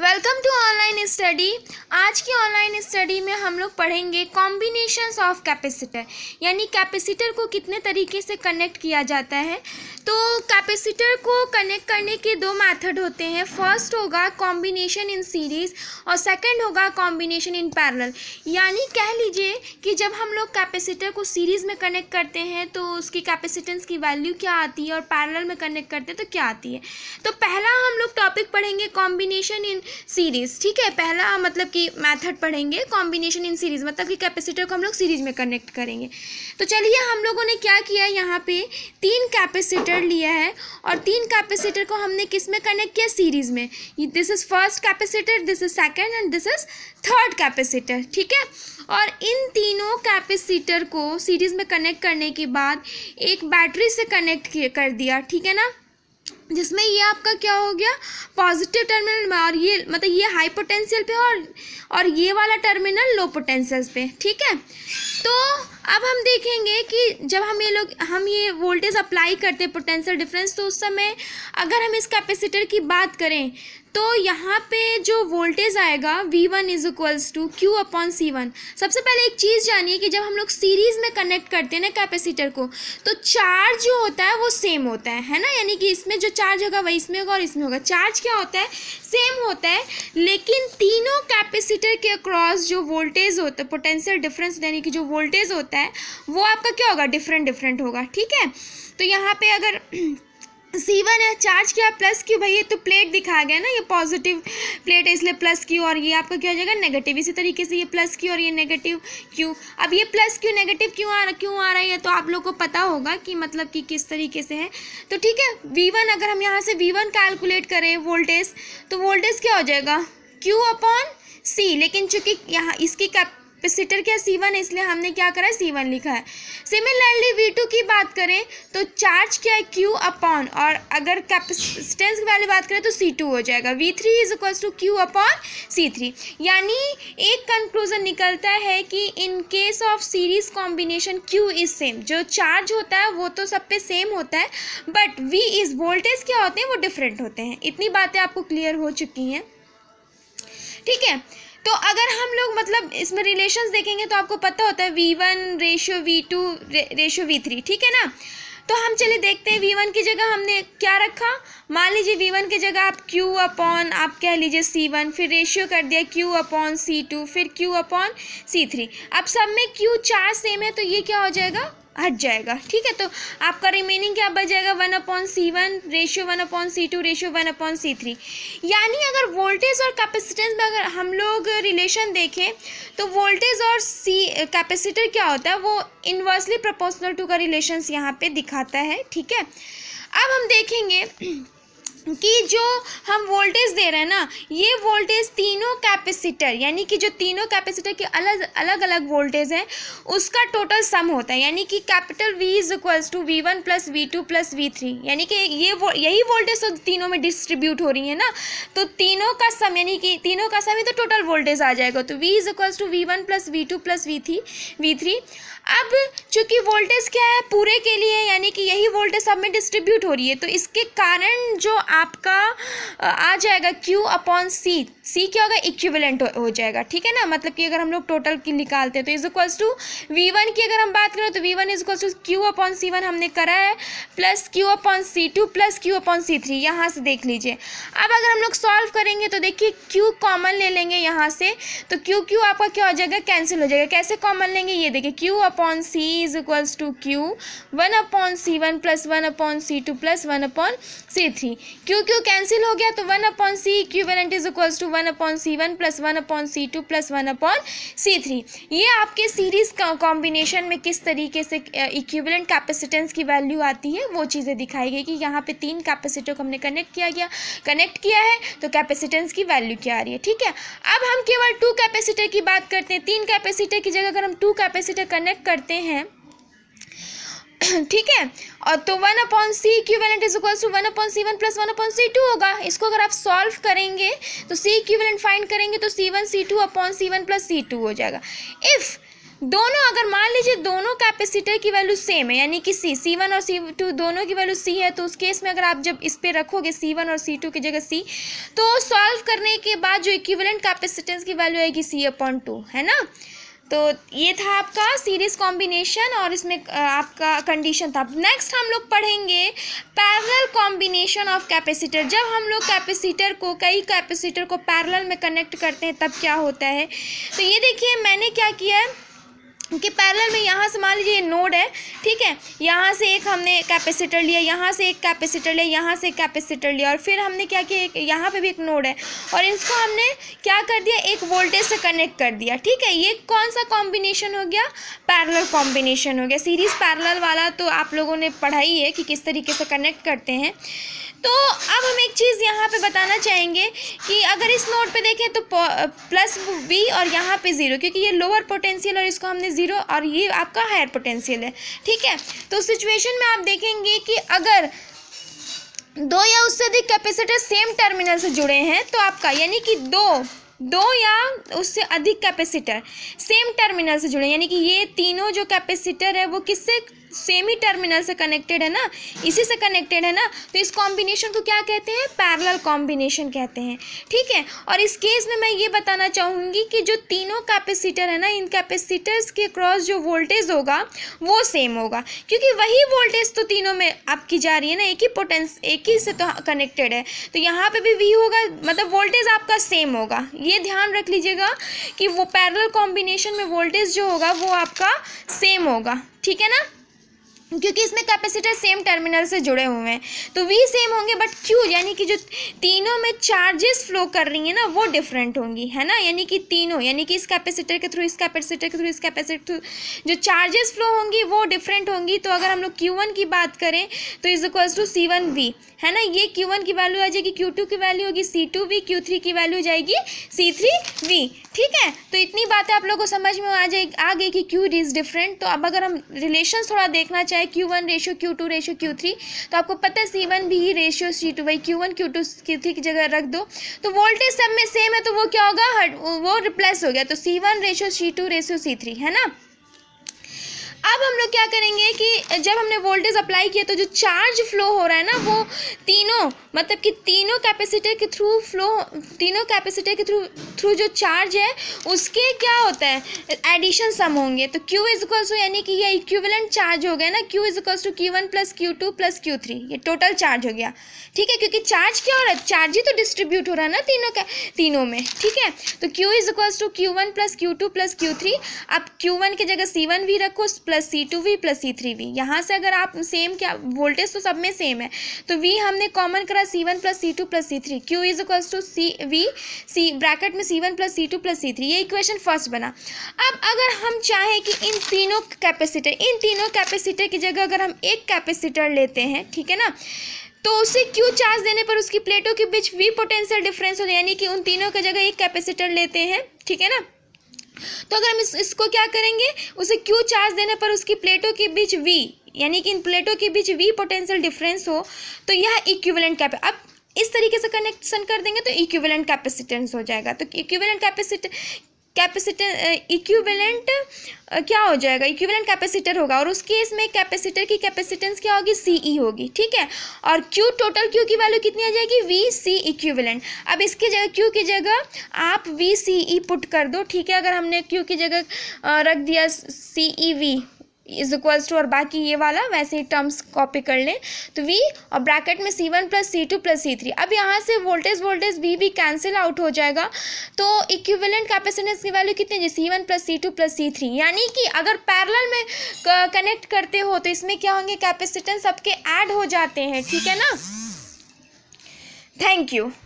welcome to online study आज की online study में हम लोग पढ़ेंगे कॉम्बिनेशंस ऑफ कैपेसिटर यानी कैपेसिटर को कितने तरीके से कनेक्ट किया जाता है तो कैपेसिटर को कनेक्ट करने के दो मेथड होते हैं फर्स्ट होगा कॉम्बिनेशन इन सीरीज और सेकंड होगा कॉम्बिनेशन इन पैरेलल यानी कह लीजिए कि जब हम लोग कैपेसिटर को सीरीज़ में कनेक्ट करते हैं तो उसकी कैपेसिटेंस की वैल्यू क्या आती है और पैरेलल में कनेक्ट करते हैं तो क्या आती है तो पहला हम लोग टॉपिक पढ़ेंगे कॉम्बिनेशन इन सीरीज़ ठीक है पहला मतलब कि मैथड पढ़ेंगे कॉम्बिनेशन इन सीरीज़ मतलब कि कैपेसिटर को हम लोग सीरीज़ में कनेक्ट करेंगे तो चलिए हम लोगों ने क्या किया है यहाँ पे तीन कैपेसिटर लिया है और तीन कैपेसिटर को हमने किस में कनेक्ट किया सीरीज़ में this is first capacitor this is second and this is third capacitor ठीक है और इन तीनों कैपेसिटर को सीरीज़ में कनेक्ट करने के बाद एक बैटरी से कनेक्ट कर दिया ठीक है ना जिसमें ये आपका क्या हो गया पॉजिटिव टर्मिनल में और ये मतलब ये हाई पोटेंशियल पे और और ये वाला टर्मिनल लो पोटेंशियल पे ठीक है तो अब हम देखेंगे कि जब हम ये लोग हम ये वोल्टेज अप्लाई करते हैं पोटेंशियल डिफरेंस तो उस समय अगर हम इस कैपेसिटर की बात करें तो यहाँ पे जो वोल्टेज आएगा V1 one is equals to Q upon C one सबसे पहले एक चीज़ जानिए कि जब हम लोग सीरीज़ में कनेक्ट करते हैं ना कैपेसिटर को तो चार्ज जो होता है वो सेम होता है है ना यानी कि इसमें जो चार्ज होगा वही इसमें होगा और इसमें होगा चार्ज क्या होता है सेम होता है लेकिन तीनों कैपेसिटर के अक्रॉस जो वोल्टेज होता है पोटेंशियल डिफरेंस यानी कि जो वोल्टेज होता है वो आपका क्या होगा डिफरेंट डिफरेंट होगा ठीक है तो यहाँ पे अगर सी वन है चार्ज किया प्लस क्यू भैया तो प्लेट दिखाया गया ना ये पॉजिटिव प्लेट है इसलिए प्लस क्यू और ये आपका क्या हो जाएगा नेगेटिव इसी तरीके से ये प्लस क्यू और ये नेगेटिव क्यू अब ये प्लस क्यू नेगेटिव क्यों आ रहा क्यों आ रहा है तो आप लोग को पता होगा कि मतलब कि किस तरीके से है तो ठीक है वी वन अगर हम यहाँ से वी वन कैलकुलेट करें वोल्टेज तो वोल्टेज क्या हो जाएगा क्यू अपॉन सी लेकिन चूँकि यहाँ इसकी कैप कैपेसिटर क्या सी वन है इसलिए हमने क्या करा है सी वन लिखा है सिमिलरली वी टू की बात करें तो चार्ज क्या है क्यू अपॉन और अगर कैपेसिटेंस की वाली बात करें तो सी टू हो जाएगा V three is equal to Q upon C three यानी एक कंक्लूजन निकलता है कि in case of series combination Q is same जो चार्ज होता है वो तो सब पे सेम होता है बट वी इज वोल्टेज क्या होते हैं वो डिफरेंट होते हैं इतनी बातें आपको क्लियर हो चुकी हैं ठीक है तो अगर हम लोग मतलब इसमें रिलेशंस देखेंगे तो आपको पता होता है V one ratio V two ratio V three ठीक है ना तो हम चलिए देखते हैं वी वन की जगह हमने क्या रखा मान लीजिए वी वन की जगह आप क्यू अपॉन आप कह लीजिए सी वन फिर रेशियो कर दिया क्यू अपॉन सी टू फिर क्यू अपॉन सी थ्री अब सब में क्यू चार सेम है तो ये क्या हो जाएगा हट जाएगा ठीक है तो आपका रिमेनिंग क्या बच जाएगा one upon C one ratio one upon C two ratio one upon C three यानी अगर वोल्टेज और कैपेसिटेंस में अगर हम लोग रिलेशन देखें तो वोल्टेज और सी कैपेसिटर क्या होता है वो इन्वर्सली प्रपोर्शनल टू का रिलेशन यहाँ पे दिखाता है ठीक है अब हम देखेंगे कि जो हम वोल्टेज दे रहे हैं ना ये वोल्टेज तीनों कैपेसिटर यानी कि जो तीनों कैपेसिटर के अलग अलग अलग वोल्टेज हैं उसका टोटल सम होता है यानी कि capital V is equals to V one plus V two plus V three यानी कि ये वो यही वोल्टेज तो तीनों में डिस्ट्रीब्यूट हो रही है ना तो तीनों का सम यानी कि तीनों का सम ही तो टोटल वोल्टेज आ जाएगा तो V is equals to V one plus V two plus V three V three अब चूँकि वोल्टेज क्या है पूरे के लिए यानी कि यही वोल्टेज सब में डिस्ट्रीब्यूट हो रही है तो इसके कारण जो आपका आ जाएगा Q अपॉन सी सी क्या होगा इक्विवेलेंट हो जाएगा ठीक है ना मतलब कि अगर हम लोग टोटल की निकालते हैं तो is equals to V one की अगर हम बात करें तो V one is equals to Q upon C one हमने करा है plus Q upon C two plus Q upon C three यहाँ से देख लीजिए अब अगर हम लोग सॉल्व करेंगे तो देखिए क्यू कॉमन ले लेंगे यहाँ से तो क्यू क्यू आपका क्या हो जाएगा कैंसिल हो जाएगा कैसे कॉमन लेंगे ये देखिए Q upon C is equals to Q one upon C one plus one upon C two plus one upon C three Q Q cancel हो गया तो one upon C Q one is equals to one upon C one plus one upon C two plus one upon C three ये आपके series combination में किस तरीके से equivalent capacitance की वैल्यू आती है वो चीज़ें दिखाई गई कि यहाँ पे तीन कैपेसिटर को हमने कनेक्ट किया गया कनेक्ट किया है तो कैपेसिटेंस की वैल्यू क्या आ रही है ठीक है अब हम केवल टू कैपेसिटर की बात करते हैं तीन कैपेसिटर की जगह अगर हम टू कैपेसिटर कनेक्ट करते हैं ठीक है और तो one upon C equivalent is equal to one upon C one plus one upon C two होगा इसको अगर आप सॉल्व करेंगे तो सी इक्वेलेंट फाइंड करेंगे तो C one C two upon C one plus C two हो जाएगा इफ़ दोनों अगर मान लीजिए दोनों कैपेसिटर की वैल्यू सेम है यानी कि सी सी वन और सी टू दोनों की वैल्यू सी है तो उस केस में अगर आप जब इस पे रखोगे सी वन और सी टू की जगह सी तो सॉल्व करने के बाद जो इक्विवेलेंट कैपेसिटेंस की वैल्यू आएगी सी अपॉन टू है ना तो ये था आपका सीरीज़ कॉम्बिनेशन और इसमें आपका कंडीशन था नेक्स्ट हम लोग पढ़ेंगे पैरेलल कॉम्बिनेशन ऑफ कैपेसिटर जब हम लोग कैपेसिटर को कई कैपेसिटर को पैरेलल में कनेक्ट करते हैं तब क्या होता है तो ये देखिए मैंने क्या किया है कि पैरेलल में यहाँ से मान लीजिए ये नोड है ठीक है यहाँ से एक हमने कैपेसिटर लिया यहाँ से एक कैपेसिटर लिया यहाँ से एक कैपेसिटर लिया और फिर हमने क्या किया एक यहाँ पे भी एक नोड है और इसको हमने क्या कर दिया एक वोल्टेज से कनेक्ट कर दिया ठीक है ये कौन सा कॉम्बिनेशन हो गया पैरेलल कॉम्बिनेशन हो गया सीरीज़ पैरेलल वाला तो आप लोगों ने पढ़ाई है कि किस तरीके से कनेक्ट करते हैं तो अब हम एक चीज़ यहाँ पे बताना चाहेंगे कि अगर इस नोट पे देखें तो प्लस बी और यहाँ पे ज़ीरो क्योंकि ये लोअर पोटेंशियल और इसको हमने ज़ीरो और ये आपका हायर पोटेंशियल है ठीक है तो सिचुएशन में आप देखेंगे कि अगर दो या उससे अधिक कैपेसिटर सेम टर्मिनल से जुड़े हैं तो आपका यानी कि दो दो या उससे अधिक कैपेसिटर सेम टर्मिनल से जुड़े यानी कि ये तीनों जो कैपेसिटर है वो किससे सेम ही टर्मिनल से कनेक्टेड है ना इसी से कनेक्टेड है ना तो इस कॉम्बिनेशन को क्या कहते हैं पैरेलल कॉम्बिनेशन कहते हैं ठीक है और इस केस में मैं ये बताना चाहूँगी कि जो तीनों कैपेसिटर है ना इन कैपेसिटर्स के क्रॉस जो वोल्टेज होगा वो सेम होगा क्योंकि वही वोल्टेज तो तीनों में आपकी जा रही है ना एक ही पोटेंस एक ही से तो कनेक्टेड है तो यहाँ पर भी वी होगा मतलब वोल्टेज आपका सेम होगा ये ध्यान रख लीजिएगा कि वो पैरल कॉम्बिनेशन में वोल्टेज जो होगा वो आपका सेम होगा ठीक है ना क्योंकि इसमें कैपेसिटर सेम टर्मिनल से जुड़े हुए हैं तो वी सेम होंगे बट क्यू यानी कि जो तीनों में चार्जेस फ्लो कर रही हैं ना वो डिफरेंट होंगी है ना यानी कि तीनों यानी कि इस कैपेसिटर के थ्रू इस कैपेसिटर के थ्रू इस कैपेसिटर के थ्रू जो चार्जेस फ्लो होंगी वो डिफरेंट होंगी तो अगर हम लोग क्यू वन की बात करें तो is equals to C one V है ना ये क्यू वन की वैल्यू आ जाएगी क्यू टू की वैल्यू होगी C two V Q three की वैल्यू जाएगी सी थ्री वी ठीक है तो इतनी बातें आप लोगों को समझ में आ जाएगी आ गई कि क्यू इज़ डिफरेंट तो अब अगर हम रिलेशन थोड़ा देखना चाहें चाहे Q one ratio Q two ratio Q three तो आपको पता है सी वन भी ratio C two by Q one Q two Q three की जगह रख दो तो वोल्टेज सब में सेम है तो वो क्या होगा वो रिप्लेस हो गया तो C one ratio C two ratio C three है ना अब हम लोग क्या करेंगे कि जब हमने वोल्टेज अप्लाई किया तो जो चार्ज फ्लो हो रहा है ना वो तीनों मतलब कि तीनों कैपेसिटर के थ्रू फ्लो तीनों कैपेसिटर के थ्रू थ्रू जो चार्ज है उसके क्या होता है एडिशन सम होंगे तो Q इज इक्वल्स टू यानी कि ये इक्विवेलेंट चार्ज हो गया ना Q is equals to Q one plus Q two plus Q three ये टोटल चार्ज हो गया ठीक है क्योंकि चार्ज क्या हो रहा है चार्ज ही तो डिस्ट्रीब्यूट हो रहा है ना तीनों का तीनों में ठीक है तो Q is equals to Q one plus Q two plus Q three अब क्यू वन की जगह सी वन भी रखो plus plus C two V plus C three V यहाँ से अगर आप सेम क्या वोल्टेज तो सब में सेम है तो v हमने कॉमन करा C one plus C two plus C three Q is equals to C V C bracket में C one plus C two plus C three ये इक्वेशन फर्स्ट बना अब अगर हम चाहें कि इन तीनों कैपेसिटर इन तीनों कैपेसिटर की जगह अगर हम एक कैपेसिटर लेते हैं ठीक है ना तो उसे क्यू चार्ज देने पर उसकी प्लेटों के बीच वी पोटेंशियल डिफरेंस हो यानी कि उन तीनों की जगह एक कैपेसिटर लेते हैं ठीक है ना तो अगर हम इस, इसको क्या करेंगे उसे क्यू चार्ज देने पर उसकी प्लेटों के बीच वी यानी कि इन प्लेटों के बीच वी पोटेंशियल डिफरेंस हो तो यह इक्विवेलेंट कैप अब इस तरीके से कनेक्शन कर देंगे तो इक्विवेलेंट कैपेसिटेंस हो जाएगा तो इक्विवेलेंट कैपेसिट कैपेसिटर इक्विवेलेंट क्या हो जाएगा इक्विवेलेंट कैपेसिटर होगा और उसकी इसमें कैपेसिटर की कैपेसिटेंस क्या होगी सी ई e होगी ठीक है और क्यू टोटल क्यू की वैल्यू कितनी आ जाएगी वी सी इक्विवेलेंट अब इसकी जगह क्यू की जगह आप वी सी ई पुट कर दो ठीक है अगर हमने क्यू की जगह रख दिया C E V is equals to और बाकी ये वाला वैसे ही टर्म्स कॉपी कर लें तो वी और ब्रैकेट में C one plus C two plus C three अब यहाँ से वोल्टेज वोल्टेज वी भी कैंसिल आउट हो जाएगा तो इक्विवेलेंट कैपेसिटेंस की वैल्यू कितनी है C one plus C two plus C three यानी कि अगर पैरल में कनेक्ट करते हो तो इसमें क्या होंगे कैपेसिटेंस सबके ऐड हो जाते हैं ठीक है ना थैंक यू